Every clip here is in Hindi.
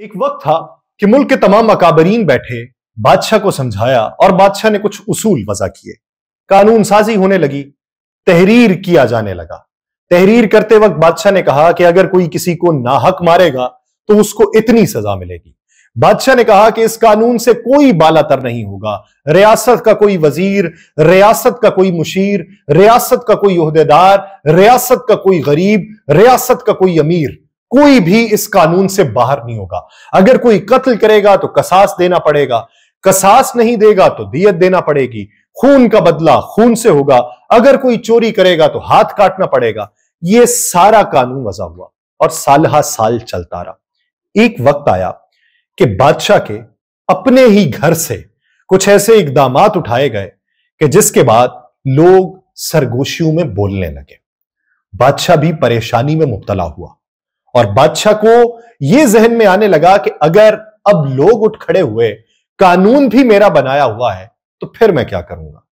एक वक्त था कि मुल्क के तमाम अकाबरीन बैठे बादशाह को समझाया और बादशाह ने कुछ उसूल वजह किए कानून साजी होने लगी तहरीर किया जाने लगा तहरीर करते वक्त बादशाह ने कहा कि अगर कोई किसी को नाहक मारेगा तो उसको इतनी सजा मिलेगी बादशाह ने कहा कि इस कानून से कोई बाला तर नहीं होगा रियासत का कोई वजीर रियासत का कोई मुशीर रियासत का कोई अहदेदार रियासत का कोई गरीब रियासत का कोई अमीर कोई भी इस कानून से बाहर नहीं होगा अगर कोई कत्ल करेगा तो कसास देना पड़ेगा कसास नहीं देगा तो दियत देना पड़ेगी खून का बदला खून से होगा अगर कोई चोरी करेगा तो हाथ काटना पड़ेगा यह सारा कानून वजह हुआ और हा साल चलता रहा एक वक्त आया कि बादशाह के अपने ही घर से कुछ ऐसे इकदाम उठाए गए कि जिसके बाद लोग सरगोशियों में बोलने लगे बादशाह भी परेशानी में मुबतला हुआ और बादशाह को यह जहन में आने लगा कि अगर अब लोग उठ खड़े हुए कानून भी मेरा बनाया हुआ है तो फिर मैं क्या करूंगा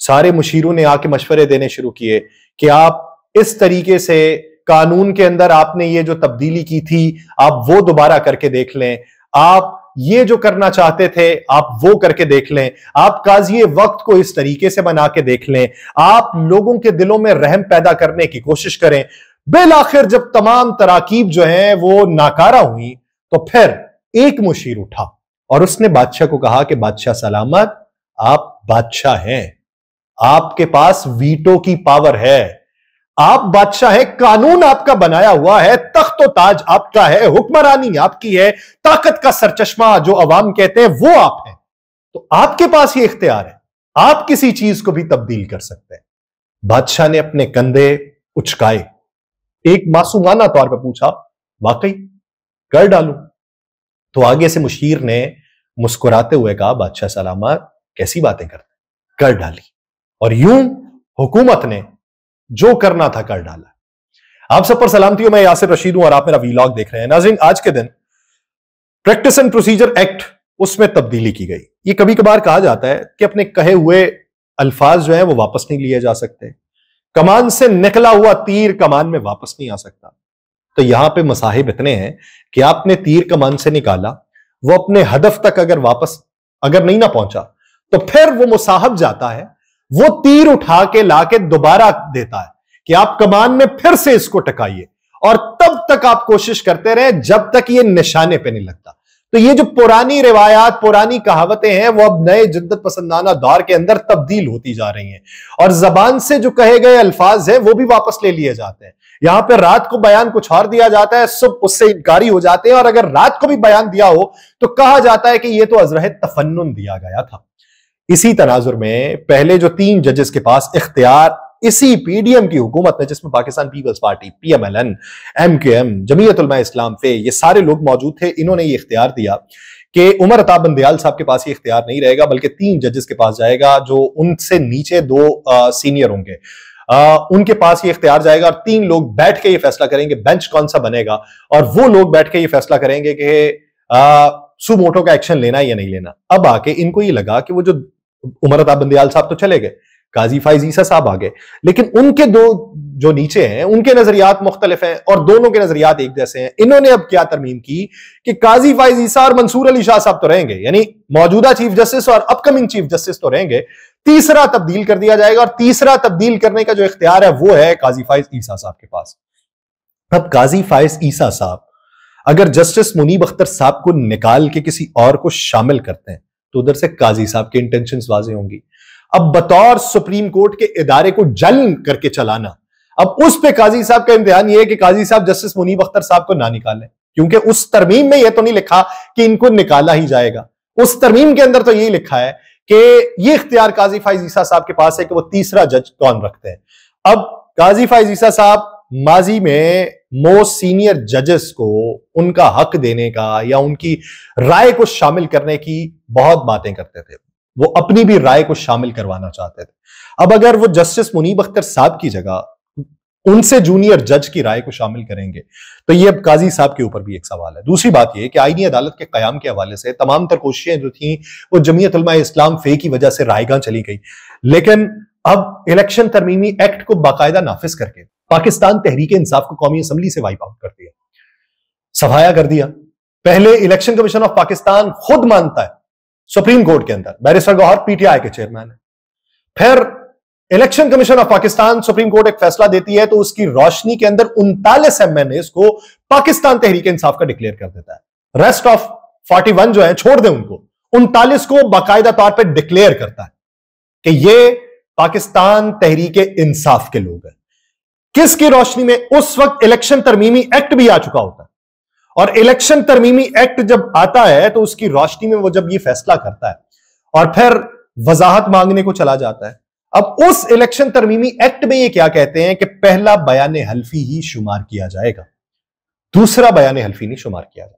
सारे मुशीरों ने आके मशवरे देने शुरू किए कि आप इस तरीके से कानून के अंदर आपने ये जो तब्दीली की थी आप वो दोबारा करके देख लें आप ये जो करना चाहते थे आप वो करके देख लें आप काजिए वक्त को इस तरीके से बना के देख लें आप लोगों के दिलों में रहम पैदा करने की कोशिश करें बिल आखिर जब तमाम तराकीब जो हैं वो नाकारा हुई तो फिर एक मुशीर उठा और उसने बादशाह को कहा कि बादशाह सलामत आप बादशाह हैं आपके पास वीटो की पावर है आप बादशाह हैं कानून आपका बनाया हुआ है तख्त ताज आपका है हुक्मरानी आपकी है ताकत का सरचश्मा जो अवाम कहते हैं वो आप हैं तो आपके पास ये इख्तियार है आप किसी चीज को भी तब्दील कर सकते हैं बादशाह ने अपने कंधे उचकाए एक मासूमाना तौर पर पूछा वाकई कर डालू तो आगे से मुशीर ने मुस्कुराते हुए कहा बादशाह सलामा कैसी बातें करते कर डाली और यूं हुकूमत ने जो करना था कर डाला आप सब पर सलामती हो मैं यासिर रशीद हूं और आप मेरा वीलॉग देख रहे हैं नाजिन आज के दिन प्रैक्टिस एंड प्रोसीजर एक्ट उसमें तब्दीली की गई ये कभी कभार कहा जाता है कि अपने कहे हुए अल्फाज जो है वो वापस नहीं लिए जा सकते कमान से निकला हुआ तीर कमान में वापस नहीं आ सकता तो यहां पे मसाहिब इतने हैं कि आपने तीर कमान से निकाला वो अपने हदफ तक अगर वापस अगर नहीं ना पहुंचा तो फिर वो मुसाहब जाता है वो तीर उठा के लाके दोबारा देता है कि आप कमान में फिर से इसको टकाइए और तब तक आप कोशिश करते रहे जब तक ये निशाने पे नहीं लगता तो ये जो पुरानी रिवायात पुरानी कहावतें हैं वो अब नए जिद्दत पसंदाना दौर के अंदर तब्दील होती जा रही हैं और जबान से जो कहे गए अल्फाज हैं वो भी वापस ले लिए जाते हैं यहां पर रात को बयान कुछ और दिया जाता है सुबह उससे इनकारी हो जाते हैं और अगर रात को भी बयान दिया हो तो कहा जाता है कि यह तो अजरह तफन्न दिया गया था इसी तनाजुर में पहले जो तीन जजेस के पास इख्तियार इसी पीडीएम की हुकूमत में जिसमें पाकिस्तान पीपल्स पार्टी पीएमएलएन एमकेएम जमीयत उलमा इस्लाम फे ये सारे लोग मौजूद थे इन्होंने ये इख्तियार दिया कि उमर अताब बंदयाल साहब के पास ये इख्तियार नहीं रहेगा बल्कि तीन जजेस के पास जाएगा जो उनसे नीचे दो आ, सीनियर होंगे आ, उनके पास ये इख्तियार जाएगा और तीन लोग बैठ के ये फैसला करेंगे बेंच कौन सा बनेगा और वो लोग बैठ के ये फैसला करेंगे कि सुमोटो का एक्शन लेना या नहीं लेना अब आके इनको ये लगा कि वो जो उमर अताब बंदयाल साहब तो चले गए काजी फाइज ईसा साहब आ गए लेकिन उनके दो जो नीचे हैं उनके नजरियात मुख्तलिफ हैं और दोनों के नजरियात एक जैसे हैं इन्होंने अब क्या तरमीम की कि काजी फाइज ईसा और मंसूर अली शाह साहब तो रहेंगे यानी मौजूदा चीफ जस्टिस और अपकमिंग चीफ जस्टिस तो रहेंगे तीसरा तब्दील कर दिया जाएगा और तीसरा तब्दील करने का जो इख्तियार है वो है काजी फाइज ईसा साहब के पास अब काजी फाइज ईसा साहब अगर जस्टिस मुनीब अख्तर साहब को निकाल के किसी और को शामिल करते हैं तो उधर से काजी साहब के इंटेंशन वाजे होंगी अब बतौर सुप्रीम कोर्ट के इदारे को जल करके चलाना अब उस पे काजी साहब का इम्तिहान यह है कि काजी साहब जस्टिस मुनीब अख्तर साहब को ना निकालें क्योंकि उस तरमीम में यह तो नहीं लिखा कि इनको निकाला ही जाएगा उस तरमीम के अंदर तो यही लिखा है कि ये इख्तियार काजी फाइजीसा साहब के पास है कि वह तीसरा जज कौन रखते हैं अब काजी फाइजीसा साहब माजी में मोस्ट सीनियर जजेस को उनका हक देने का या उनकी राय को शामिल करने की बहुत बातें करते थे वो अपनी भी राय को शामिल करवाना चाहते थे अब अगर वो जस्टिस मुनीब अख्तर साहब की जगह उनसे जूनियर जज की राय को शामिल करेंगे तो ये अब काजी साहब के ऊपर भी एक सवाल है दूसरी बात यह कि आईनी अदालत के क्याम के हवाले से तमाम तर कोशिशें जो थी वो जमीयत इस्लाम फे की वजह से रायगा चली गई लेकिन अब इलेक्शन तरमीमी एक्ट को बाकायदा नाफिज करके पाकिस्तान तहरीक इंसाफ को कौमी असम्बली से वाइप आउट कर दिया सफाया कर दिया पहले इलेक्शन कमीशन ऑफ पाकिस्तान खुद मानता है सुप्रीम कोर्ट के अंदर बैरिस्टर गौहर पीटीआई के चेयरमैन है फिर election commission of Pakistan Supreme Court एक फैसला देती है तो उसकी रोशनी के अंदर उनतालीस एमएनए को पाकिस्तान तहरीक इंसाफ का डिक्लेयर कर देता है रेस्ट ऑफ फोर्टी जो है छोड़ दे उनको उनतालीस को बाकायदा तौर पर डिक्लेयर करता है कि ये पाकिस्तान तहरीक इंसाफ के लोग हैं किसकी रोशनी में उस वक्त इलेक्शन तरमीमी एक्ट भी आ चुका होता है और इलेक्शन तरमीमी एक्ट जब आता है तो उसकी रोशनी में वो जब ये फैसला करता है और फिर वजाहत मांगने को चला जाता है अब उस इलेक्शन तरमीमी एक्ट में ये क्या कहते हैं कि पहला बयान हल्फी ही शुमार किया जाएगा दूसरा बयान हल्फी नहीं शुमार किया जाएगा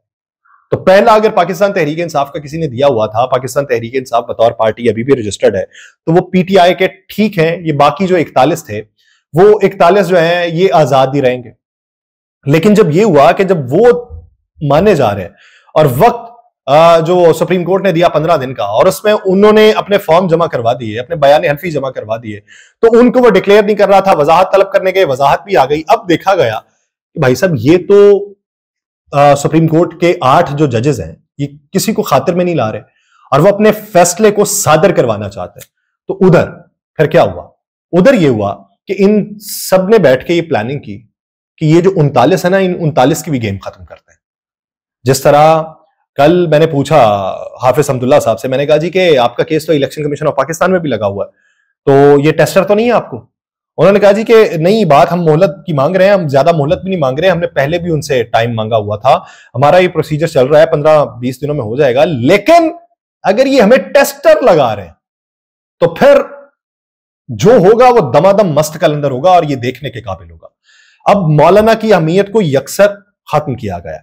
तो पहला अगर पाकिस्तान तहरीक इंसाफ का किसी ने दिया हुआ था पाकिस्तान तहरीक इंसाफ बतौर पार्टी अभी भी रजिस्टर्ड है तो वो पीटीआई के ठीक है ये बाकी जो इकतालीस थे वो इकतालीस जो है ये आजाद ही रहेंगे लेकिन जब ये हुआ कि जब वो माने जा रहे हैं और वक्त जो सुप्रीम कोर्ट ने दिया पंद्रह दिन का और उसमें उन्होंने अपने फॉर्म जमा करवा दिए अपने बयान हल्फी जमा करवा दिए तो उनको वो डिक्लेयर नहीं कर रहा था वजाहत तलब करने के वजाहत भी आ गई अब देखा गया कि भाई साहब ये तो सुप्रीम कोर्ट के आठ जो जजेस हैं ये किसी को खातिर में नहीं ला रहे और वो अपने फैसले को सादर करवाना चाहते हैं तो उधर फिर क्या हुआ उधर ये हुआ कि इन सब ने बैठ के ये प्लानिंग की कि ये जो उनतालीस है ना इन उनतालीस की भी गेम खत्म कर जिस तरह कल मैंने पूछा हाफिज हमदुल्ला साहब से मैंने कहा जी कि आपका केस तो इलेक्शन कमीशन ऑफ पाकिस्तान में भी लगा हुआ है तो ये टेस्टर तो नहीं है आपको उन्होंने कहा जी कि नहीं बात हम मोहलत की मांग रहे हैं हम ज्यादा मोहलत भी नहीं मांग रहे हैं हमने पहले भी उनसे टाइम मांगा हुआ था हमारा ये प्रोसीजर चल रहा है पंद्रह बीस दिनों में हो जाएगा लेकिन अगर ये हमें टेस्टर लगा रहे हैं तो फिर जो होगा वो दमादम मस्त कलंदर होगा और ये देखने के काबिल होगा अब मौलाना की अहमियत को यकसर खत्म किया गया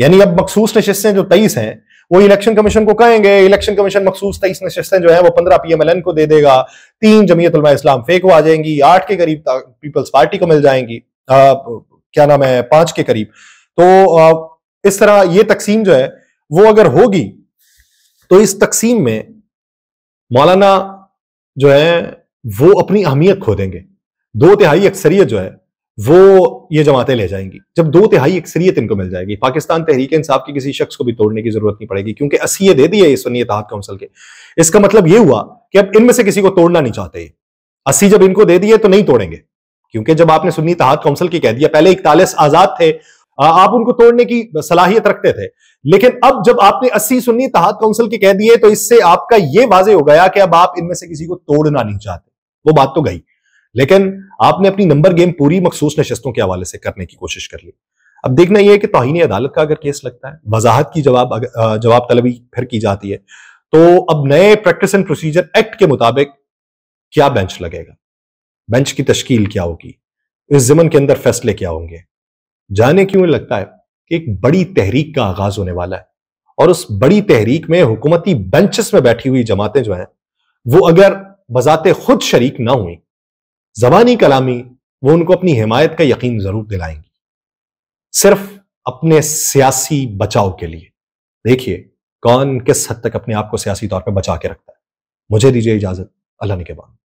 यानी अब मखसूस नशस्तें जो तेईस हैं वो इलेक्शन कमीशन को कहेंगे इलेक्शन कमीशन मखसूस तेईस नशस्तें जो है वो पंद्रह पीएमएलएन को दे देगा तीन जमीयत इस्लाम फेक को आ जाएंगी आठ के करीब पीपल्स पार्टी को मिल जाएंगी आ, क्या नाम है पांच के करीब तो आ, इस तरह ये तकसीम जो है वो अगर होगी तो इस तकसीम में मौलाना जो है वो अपनी अहमियत खो देंगे दो तिहाई अक्सरियत जो है वो ये जमातें ले जाएंगी जब दो तिहाई अक्सरियत इनको मिल जाएगी पाकिस्तान तहरीक इंसाफ के किसी शख्स को भी तोड़ने की जरूरत नहीं पड़ेगी क्योंकि असी दे दी है ये सुनी इतिहाद काउंसिल के इसका मतलब ये हुआ कि अब इनमें से किसी को तोड़ना नहीं चाहते अस्सी जब इनको दे दिए तो नहीं तोड़ेंगे क्योंकि जब आपने सुन्नी इतिहाद काउंसिल की कह दिया पहले इकतालीस आजाद थे आप उनको तोड़ने की सलाहियत रखते थे लेकिन अब जब आपने अस्सी सुन्नी इतिहाद काउंसिल की कह दिए तो इससे आपका यह वाजे हो गया कि अब आप इनमें से किसी को तोड़ना नहीं चाहते वो बात तो गई लेकिन आपने अपनी नंबर गेम पूरी मखसूस नशस्तों के हवाले से करने की कोशिश कर ली अब देखना यह है कि तोहनी अदालत का अगर केस लगता है वजाहत की जवाब जवाब तलबी फिर की जाती है तो अब नए प्रैक्टिस एंड प्रोसीजर एक्ट के मुताबिक क्या बेंच लगेगा बेंच की तश्कील क्या होगी इस जमन के अंदर फैसले क्या होंगे जाने क्यों लगता है कि एक बड़ी तहरीक का आगाज होने वाला है और उस बड़ी तहरीक में हुकूमती बेंचेस में बैठी हुई जमातें जो हैं वो अगर बजाते खुद शरीक ना हुई जबानी कलामी वो उनको अपनी हिमायत का यकीन जरूर दिलाएंगी सिर्फ अपने सियासी बचाव के लिए देखिए कौन किस हद तक अपने आप को सियासी तौर पर बचा के रखता है मुझे दीजिए इजाजत अल्लाह ने के बाद